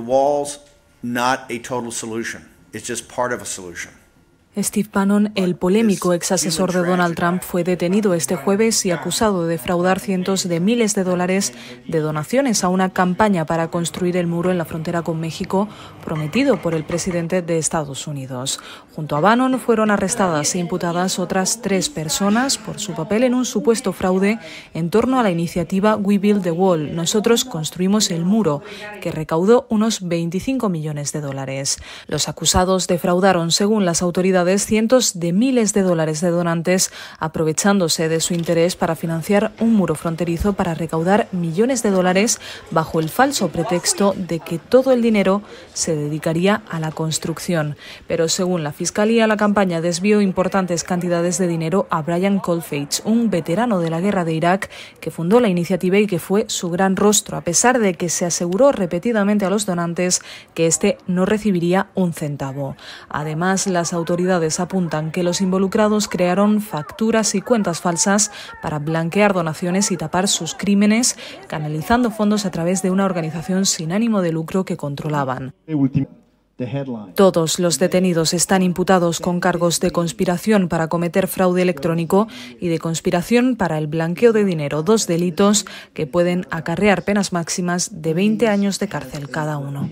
the wall's not a total solution. It's just part of a solution. Steve Bannon, el polémico ex asesor de Donald Trump, fue detenido este jueves y acusado de defraudar cientos de miles de dólares de donaciones a una campaña para construir el muro en la frontera con México prometido por el presidente de Estados Unidos. Junto a Bannon fueron arrestadas e imputadas otras tres personas por su papel en un supuesto fraude en torno a la iniciativa We Build the Wall, Nosotros Construimos el Muro, que recaudó unos 25 millones de dólares. Los acusados defraudaron, según las autoridades, cientos de miles de dólares de donantes, aprovechándose de su interés para financiar un muro fronterizo para recaudar millones de dólares bajo el falso pretexto de que todo el dinero se dedicaría a la construcción. Pero según la Fiscalía, la campaña desvió importantes cantidades de dinero a Brian Colfage, un veterano de la guerra de Irak que fundó la iniciativa y que fue su gran rostro, a pesar de que se aseguró repetidamente a los donantes que éste no recibiría un centavo. Además, las autoridades apuntan que los involucrados crearon facturas y cuentas falsas para blanquear donaciones y tapar sus crímenes, canalizando fondos a través de una organización sin ánimo de lucro que controlaban. Todos los detenidos están imputados con cargos de conspiración para cometer fraude electrónico y de conspiración para el blanqueo de dinero, dos delitos que pueden acarrear penas máximas de 20 años de cárcel cada uno.